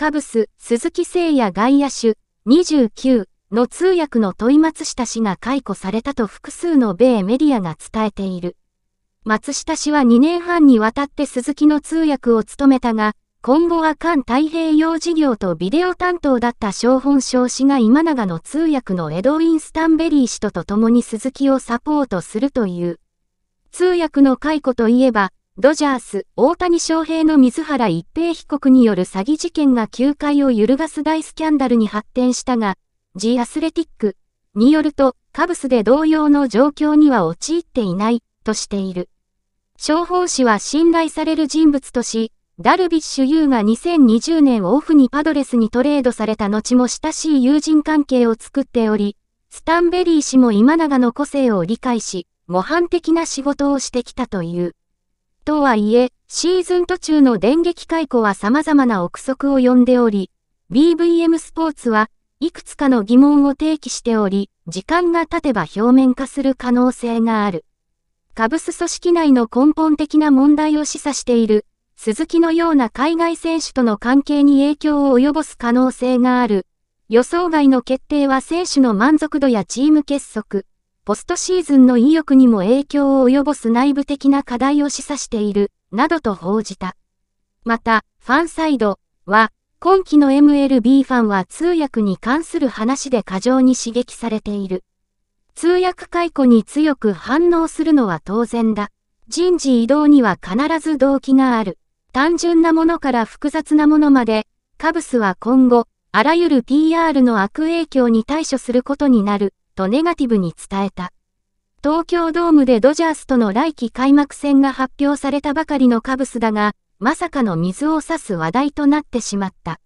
カブス、鈴木誠也外野手、29の通訳の問松下氏が解雇されたと複数の米メディアが伝えている。松下氏は2年半にわたって鈴木の通訳を務めたが、今後は環太平洋事業とビデオ担当だった小本省氏が今永の通訳のエドウィン・スタンベリー氏とと共に鈴木をサポートするという。通訳の解雇といえば、ドジャース、大谷翔平の水原一平被告による詐欺事件が球界を揺るがす大スキャンダルに発展したが、ジ・アスレティックによると、カブスで同様の状況には陥っていない、としている。商法氏は信頼される人物とし、ダルビッシュ有が2020年オフにパドレスにトレードされた後も親しい友人関係を作っており、スタンベリー氏も今永の個性を理解し、模範的な仕事をしてきたという。とはいえ、シーズン途中の電撃解雇は様々な憶測を呼んでおり、BVM スポーツはいくつかの疑問を提起しており、時間が経てば表面化する可能性がある。カブス組織内の根本的な問題を示唆している、鈴木のような海外選手との関係に影響を及ぼす可能性がある。予想外の決定は選手の満足度やチーム結束、ポストシーズンの意欲にも影響を及ぼす内部的な課題を示唆している、などと報じた。また、ファンサイドは、今季の MLB ファンは通訳に関する話で過剰に刺激されている。通訳解雇に強く反応するのは当然だ。人事異動には必ず動機がある。単純なものから複雑なものまで、カブスは今後、あらゆる PR の悪影響に対処することになる、とネガティブに伝えた。東京ドームでドジャースとの来季開幕戦が発表されたばかりのカブスだが、まさかの水を差す話題となってしまった。